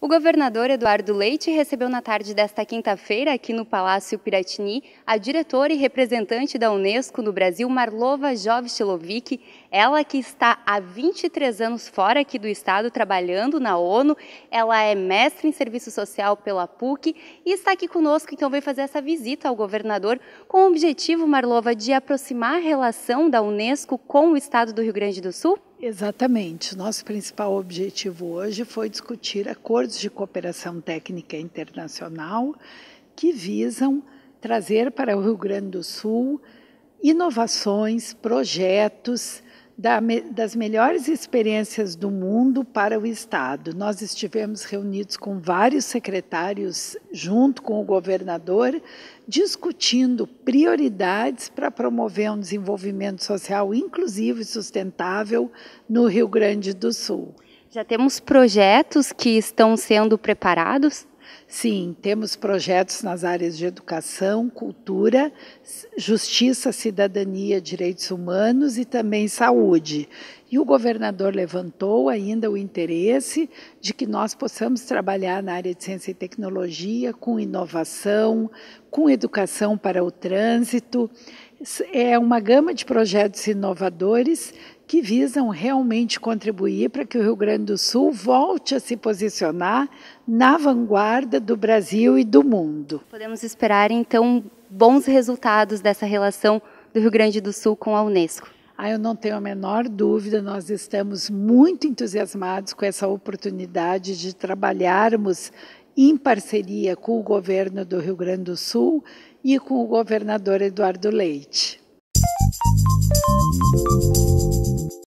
O governador Eduardo Leite recebeu na tarde desta quinta-feira, aqui no Palácio Piratini, a diretora e representante da Unesco no Brasil, Marlova Jovstilovic, ela que está há 23 anos fora aqui do estado, trabalhando na ONU, ela é mestre em serviço social pela PUC e está aqui conosco, então veio fazer essa visita ao governador com o objetivo, Marlova, de aproximar a relação da Unesco com o estado do Rio Grande do Sul? Exatamente. Nosso principal objetivo hoje foi discutir acordos de cooperação técnica internacional que visam trazer para o Rio Grande do Sul inovações, projetos das melhores experiências do mundo para o Estado. Nós estivemos reunidos com vários secretários, junto com o governador, discutindo prioridades para promover um desenvolvimento social inclusivo e sustentável no Rio Grande do Sul. Já temos projetos que estão sendo preparados? Sim, temos projetos nas áreas de educação, cultura, justiça, cidadania, direitos humanos e também saúde. E o governador levantou ainda o interesse de que nós possamos trabalhar na área de ciência e tecnologia, com inovação, com educação para o trânsito. É uma gama de projetos inovadores que visam realmente contribuir para que o Rio Grande do Sul volte a se posicionar na vanguarda do Brasil e do mundo. Podemos esperar então bons resultados dessa relação do Rio Grande do Sul com a Unesco. Ah, eu não tenho a menor dúvida, nós estamos muito entusiasmados com essa oportunidade de trabalharmos em parceria com o governo do Rio Grande do Sul e com o governador Eduardo Leite. Música